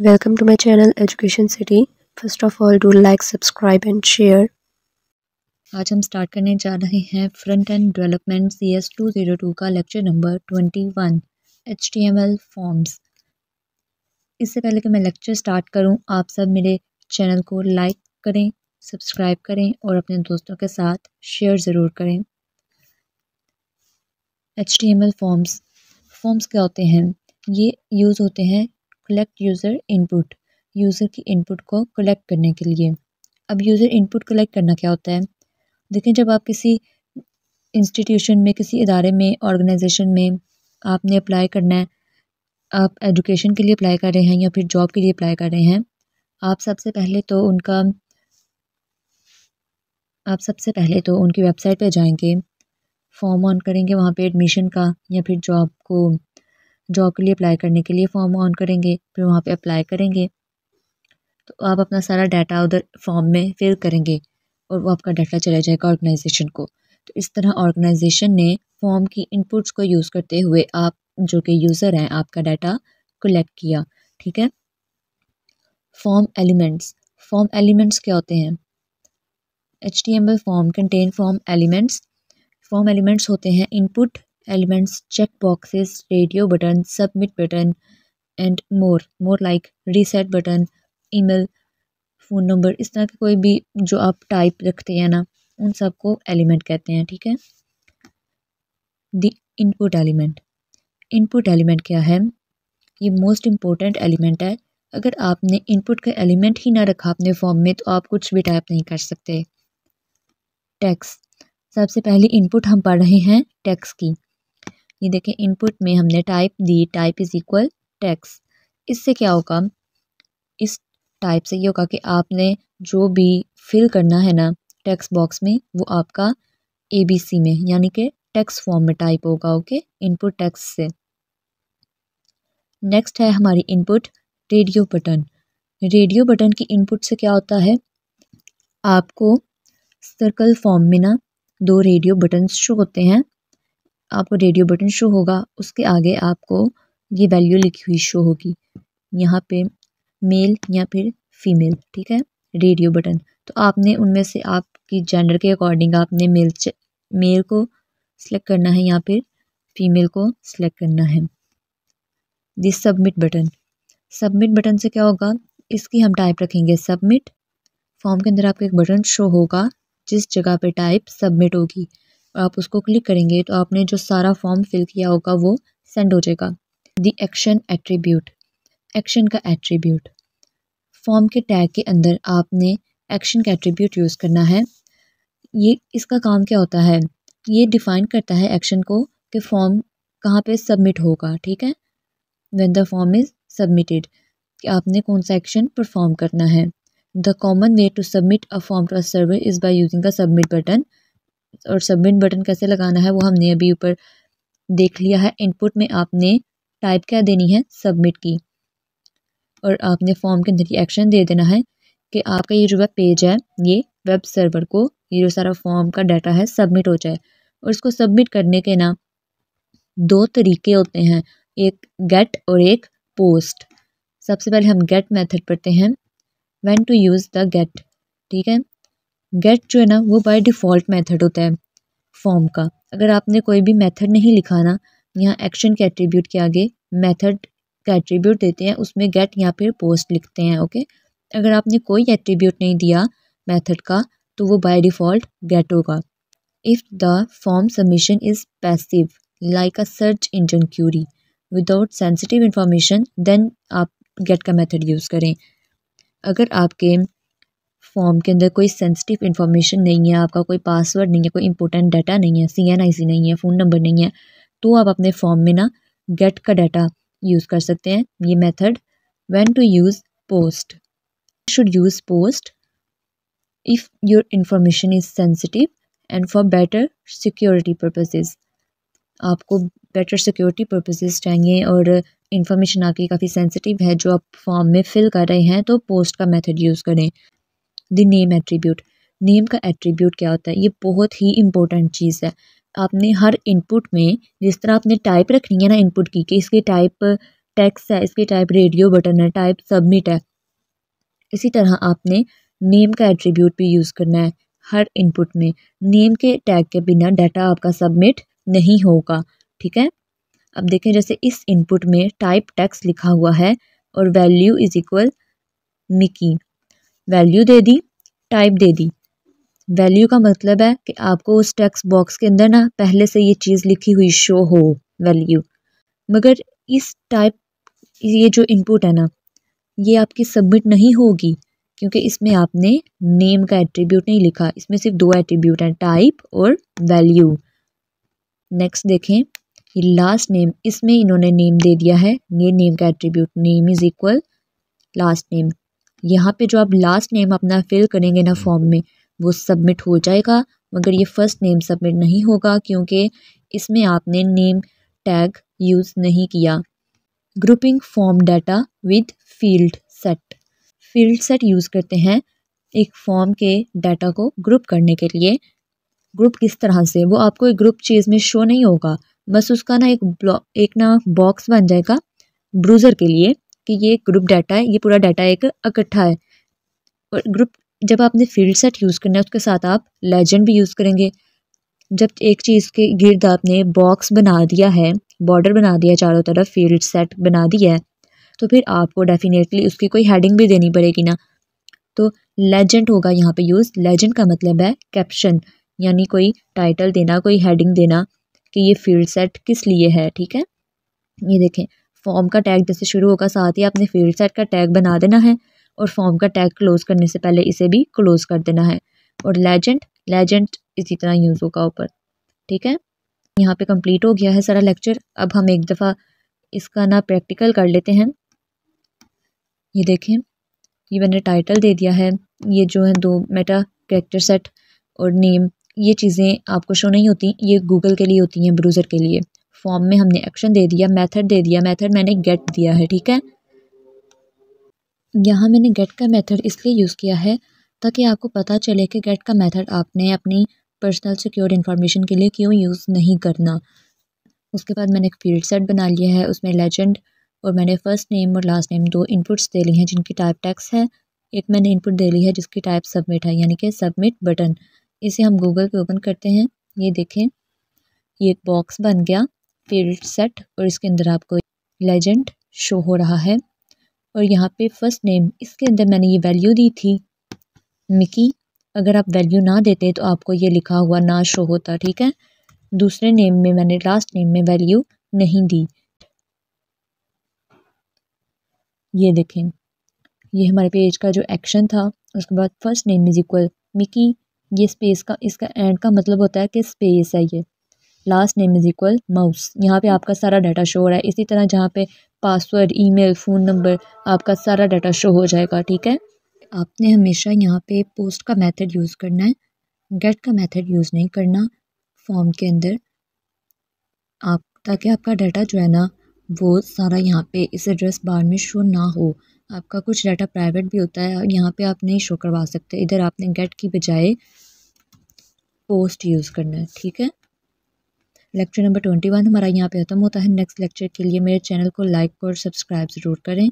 Welcome to my channel Education City. First of all, do like, subscribe and share. आज हम start करने जा रहे हैं front end development C S two zero two का lecture number twenty one H T M L forms इससे पहले कि मैं लेक्चर स्टार्ट करूं आप सब मेरे चैनल को लाइक करें सब्सक्राइब करें और अपने दोस्तों के साथ शेयर ज़रूर करें H T M L forms forms क्या होते हैं ये यूज़ होते हैं कलेक्ट यूज़र इनपुट यूज़र की इनपुट को कलेक्ट करने के लिए अब यूज़र इनपुट कलेक्ट करना क्या होता है देखें जब आप किसी इंस्टीट्यूशन में किसी इदारे में ऑर्गेनाइजेशन में आपने अप्लाई करना है आप एजुकेशन के लिए अप्लाई कर रहे हैं या फिर जॉब के लिए अप्लाई कर रहे हैं आप सबसे पहले तो उनका आप सबसे पहले तो उनकी वेबसाइट पे जाएंगे फॉर्म ऑन करेंगे वहाँ पे एडमिशन का या फिर जॉब को जॉब के लिए अप्लाई करने के लिए फॉर्म ऑन करेंगे फिर वहाँ पे अप्लाई करेंगे तो आप अपना सारा डाटा उधर फॉर्म में फिल करेंगे और वो आपका डाटा चला जाएगा ऑर्गेनाइजेशन को तो इस तरह ऑर्गेनाइजेशन ने फॉर्म की इनपुट्स को यूज़ करते हुए आप जो कि यूज़र हैं आपका डाटा कलेक्ट किया ठीक है फॉर्म एलिमेंट्स फॉर्म एलिमेंट्स क्या होते हैं H T M L form contain form elements form elements होते हैं input elements check boxes radio button submit button and more more like reset button email phone number इस तरह के कोई भी जो आप टाइप रखते हैं ना उन सबको एलिमेंट कहते हैं ठीक है the input element input element क्या है ये मोस्ट इम्पोर्टेंट एलिमेंट है अगर आपने इनपुट का एलिमेंट ही ना रखा अपने फॉर्म में तो आप कुछ भी टाइप नहीं कर सकते टैक्स सबसे पहले इनपुट हम पढ़ रहे हैं टैक्स की ये देखें इनपुट में हमने टाइप दी टाइप इज़ इक्वल टेक्स इससे क्या होगा इस टाइप से ये होगा कि आपने जो भी फिल करना है ना टेक्स बॉक्स में वो आपका ए बी सी में यानी कि टेक्स फॉर्म में टाइप होगा ओके इनपुट टेक्स से नेक्स्ट है हमारी input radio button radio button की इनपुट से क्या होता है आपको सर्कल फॉर्म में ना दो रेडियो बटन शो होते हैं आपको रेडियो बटन शो होगा उसके आगे आपको ये वैल्यू लिखी हुई शो होगी यहाँ पे मेल या फिर फीमेल ठीक है रेडियो बटन तो आपने उनमें से आपकी जेंडर के अकॉर्डिंग आपने मेल मेल को सिलेक्ट करना है या फिर फीमेल को सिलेक्ट करना है this submit button submit button से क्या होगा इसकी हम टाइप रखेंगे सबमिट फॉर्म के अंदर आपको एक बटन शो होगा जिस जगह पे टाइप सबमिट होगी आप उसको क्लिक करेंगे तो आपने जो सारा फॉर्म फिल किया होगा वो सेंड हो जाएगा दी एक्शन एट्रीब्यूट एक्शन का एट्रीब्यूट फॉर्म के टैग के अंदर आपने एक्शन का एट्रीब्यूट यूज़ करना है ये इसका काम क्या होता है ये डिफ़ाइन करता है एक्शन को कि फॉर्म कहाँ पे सबमिट होगा ठीक है when the form is submitted कि आपने कौन सा एक्शन परफॉर्म करना है the common way to submit a form to a server is by using the submit button और सबमिट बटन कैसे लगाना है वो हमने अभी ऊपर देख लिया है इनपुट में आपने टाइप क्या देनी है सबमिट की और आपने फॉर्म के अंदर ये एक्शन दे देना है कि आपका ये जो वेब पेज है ये वेब सर्वर को ये जो सारा फॉर्म का डाटा है सबमिट हो जाए और इसको सबमिट करने के ना दो तरीके होते हैं एक गेट और एक पोस्ट सबसे पहले हम गेट मेथड पढ़ते हैं when to use the get ठीक है गेट जो है ना वो बाय डिफ़ॉल्ट मेथड होता है फॉर्म का अगर आपने कोई भी मेथड नहीं लिखा ना यहाँ एक्शन के एट्रीब्यूट के आगे मेथड का एट्रीब्यूट देते हैं उसमें गेट या फिर पोस्ट लिखते हैं ओके अगर आपने कोई एट्रीब्यूट नहीं दिया मेथड का तो वो बाय डिफ़ॉल्ट गेट होगा if the form submission is passive like a search engine query without sensitive information then आप गेट का मेथड यूज़ करें अगर आपके फॉर्म के अंदर कोई सेंसिटिव इन्फॉर्मेशन नहीं है आपका कोई पासवर्ड नहीं है कोई इंपॉर्टेंट डाटा नहीं है सी एन आई सी नहीं है फ़ोन नंबर नहीं है तो आप अपने फॉर्म में ना गेट का डाटा यूज़ कर सकते हैं ये method when to use post should use post if your information is sensitive and for better security purposes आपको बेटर सिक्योरिटी पर्पसेस चाहिए और इन्फॉर्मेशन आपकी काफ़ी सेंसिटिव है जो आप फॉर्म में फिल कर रहे हैं तो पोस्ट का मेथड यूज़ करें द नेम एट्रीब्यूट नेम का एट्रीब्यूट क्या होता है ये बहुत ही इंपॉर्टेंट चीज़ है आपने हर इनपुट में जिस तरह आपने टाइप रखनी है ना इनपुट की कि इसके टाइप टेक्स्ट है इसके टाइप रेडियो बटन है टाइप सबमिट है इसी तरह आपने नेम का एट्रीब्यूट भी यूज़ करना है हर इनपुट में नेम के टैग के बिना डाटा आपका सबमिट नहीं होगा ठीक है अब देखें जैसे इस इनपुट में टाइप टेक्स्ट लिखा हुआ है और value is equal Mickey value दे दी टाइप दे दी वैल्यू का मतलब है कि आपको उस टेक्स्ट बॉक्स के अंदर ना पहले से ये चीज़ लिखी हुई शो हो वैल्यू मगर इस टाइप ये जो इनपुट है ना ये आपकी सबमिट नहीं होगी क्योंकि इसमें आपने नेम का एट्रीब्यूट नहीं लिखा इसमें सिर्फ दो एट्रीब्यूट हैं टाइप और वैल्यू नेक्स्ट देखें ये लास्ट नेम इसमें इन्होंने नेम दे दिया है ये नेम का attribute name is equal last name यहाँ पे जो आप लास्ट नेम अपना फिल करेंगे ना फॉर्म में वो सबमिट हो जाएगा मगर ये फ़र्स्ट नेम सबमिट नहीं होगा क्योंकि इसमें आपने नेम टैग यूज़ नहीं किया grouping form data with fieldset fieldset use करते हैं एक फॉर्म के डाटा को ग्रुप करने के लिए ग्रुप किस तरह से वो आपको एक ग्रुप चीज़ में शो नहीं होगा बस उसका ना एक ब्लॉक एक ना बॉक्स बन जाएगा ब्रूज़र के लिए कि ये ग्रुप डाटा है ये पूरा डाटा एक इकट्ठा है और ग्रुप जब आपने फील्ड सेट यूज़ करना है उसके साथ आप लेजेंड भी यूज़ करेंगे जब एक चीज़ के गिर्द आपने बॉक्स बना दिया है बॉर्डर बना दिया चारों तरफ फील्ड सेट बना दिया है तो फिर आपको डेफिनेटली उसकी कोई हेडिंग भी देनी पड़ेगी ना तो लेजेंड होगा यहाँ पे यूज़ लेजेंड का मतलब है कैप्शन यानी कोई टाइटल देना कोई हेडिंग देना कि ये फील्ड सेट किस लिए है ठीक है ये देखें फॉर्म का टैग जैसे शुरू होगा साथ ही आपने फील्ड सेट का टैग बना देना है और फॉर्म का टैग क्लोज़ करने से पहले इसे भी क्लोज़ कर देना है और लेजेंड लेजेंड इसी तरह यूज़ होगा ऊपर ठीक है यहाँ पे कंप्लीट हो गया है सारा लेक्चर अब हम एक दफ़ा इसका ना प्रैक्टिकल कर लेते हैं ये देखें ये मैंने टाइटल दे दिया है ये जो है दो मेटा करेक्टर सेट और नेम ये चीज़ें आपको शो नहीं होती ये गूगल के लिए होती हैं ब्रूज़र के लिए फॉर्म में हमने एक्शन दे दिया मेथड दे दिया मेथड मैंने गेट दिया है ठीक है यहाँ मैंने गेट का मेथड इसलिए यूज़ किया है ताकि आपको पता चले कि गेट का मेथड आपने अपनी पर्सनल सिक्योर इन्फॉर्मेशन के लिए क्यों यूज़ नहीं करना उसके बाद मैंने एक फील्ड सेट बना लिया है उसमें लेजेंड और मैंने फ़र्स्ट नेम और लास्ट नेम दो इनपुट्स दे ली हैं जिनकी टाइप टैक्स है एक मैंने इनपुट दे ली है जिसकी टाइप सबमिट है यानी कि सबमिट बटन इसे हम गूगल पे ओपन करते हैं ये देखें ये एक बॉक्स बन गया फील्ड सेट और इसके अंदर आपको लेजेंड शो हो रहा है और यहाँ पे फर्स्ट नेम इसके अंदर मैंने ये वैल्यू दी थी मिकी अगर आप वैल्यू ना देते तो आपको ये लिखा हुआ ना शो होता ठीक है दूसरे नेम में मैंने लास्ट नेम में वैल्यू नहीं दी ये देखें ये हमारे पेज का जो एक्शन था उसके बाद first name is equal Mickey ये स्पेस का इसका एंड का मतलब होता है कि स्पेस है ये last name is equal Mouse यहाँ पे आपका सारा डाटा शो हो रहा है इसी तरह जहाँ पे पासवर्ड ईमेल फ़ोन नंबर आपका सारा डाटा शो हो जाएगा ठीक है आपने हमेशा यहाँ पे पोस्ट का मेथड यूज़ करना है गेट का मेथड यूज़ नहीं करना फॉर्म के अंदर आप ताकि आपका डाटा जो है ना वो सारा यहाँ पे इस एड्रेस बार में शो ना हो आपका कुछ डाटा प्राइवेट भी होता है यहाँ पे आप नहीं शो करवा सकते इधर आपने गेट की बजाय पोस्ट यूज़ करना है ठीक है लेक्चर नंबर ट्वेंटी वन हमारा यहाँ पे ख़त्म होता है नेक्स्ट लेक्चर के लिए मेरे चैनल को लाइक और सब्सक्राइब ज़रूर करें